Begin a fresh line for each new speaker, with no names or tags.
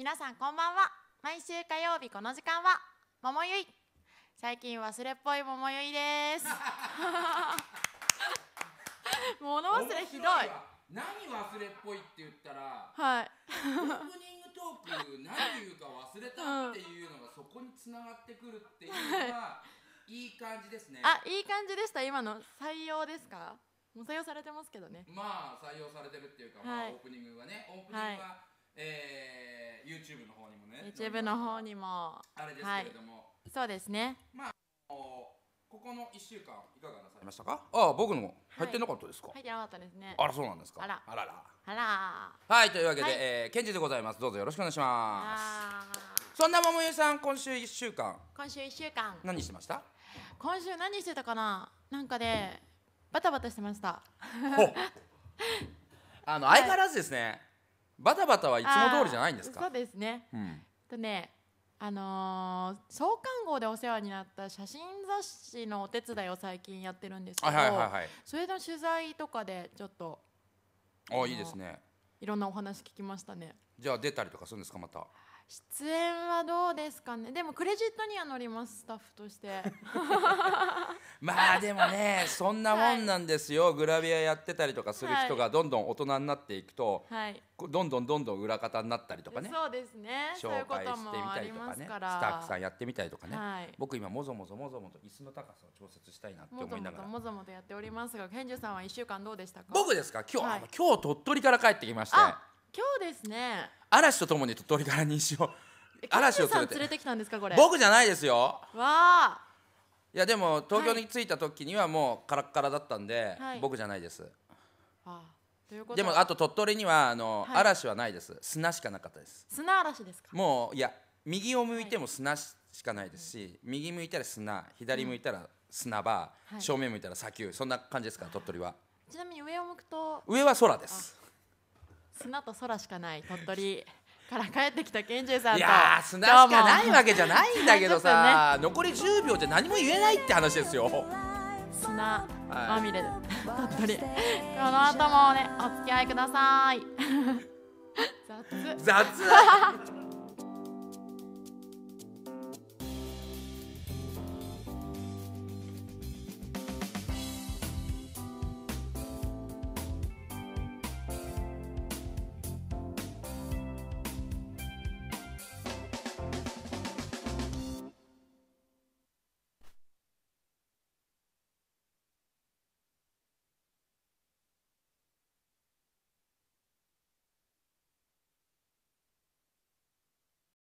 皆さんこんばんは毎週火曜日この時間は桃ゆい最近忘れっぽい桃ゆいです 物忘れひどい
何忘れっぽいって言ったらはいオープニングトーク何言うか忘
れたっていうのがそこにつながってくるっていうの
はいい感じですねあい
い感じでした今の採用ですかもう採用されてますけどねまあ
採用されてるっていうか、まあ、オープニングはねオープニングはえー、YouTube の方にもね YouTube の方にもあれですけれども、は
い、そうですねまあ
ここの1週間いかがなさいましたかああ僕の入ってなかったですか、はい、入ってなかったですねあらそうなんですかあらあらあらはいというわけで、はい、えー、ケンジでございますどうぞよろしくお願いしますそんな桃ゆさん今週1週間
今週1週間何してました今週何してたかななんかで、ね、バタバタしてました
あの、相変わらずですね、バタバタはいつも通りじゃないんですかそうですね、うん、
とねあのー、創刊号でお世話になった写真雑誌のお手伝いを最近やってるんですけど、はいはいはいそれの取材とかでちょっと
あいいですね
いろんなお話聞きましたね
じゃあ出たりとかするんですかまた
出演はどうですかねでもクレジットには乗りますスタッフとして
まあでもねそんなもんなんですよ、はい、グラビアやってたりとかする人がどんどん大人になっていくと、はい、どんどんどんどん裏方になったりとかねそ
うですね紹介してみたりとかねスタッフさ
んやってみたりとかね、はい、僕今もぞもぞもぞもと椅子の高さを調節したいなって思いながらも
ぞもぞやっておりますが賢治さんは1週間どうでしたか僕ですか今日、はい、
今日鳥取から帰ってきまして今
日ですね
嵐とともに鳥取から西を
嵐を連れて連れてきたんですかこれ僕じゃないですよわあ
いやでも東京に着いた時にはもうカラッカラだったんで、はい、僕じゃないです
ああでもあと
鳥取にはあの、はい、嵐はないです砂しかなかったです
砂嵐ですか
もういや右を向いても砂しかないですし、はい、右向いたら砂左向いたら砂場、正面向いたら砂丘そんな感じですから鳥取は
ちなみに上を向くと
上は空です
砂と空しかない鳥取から帰ってきたケンさんといや砂しかないわけじゃないんだけどさ、
ね、残り10秒じゃ何も言えないって話ですよ砂まみ
れはい、鳥取この後もねお付き合いください 雑雑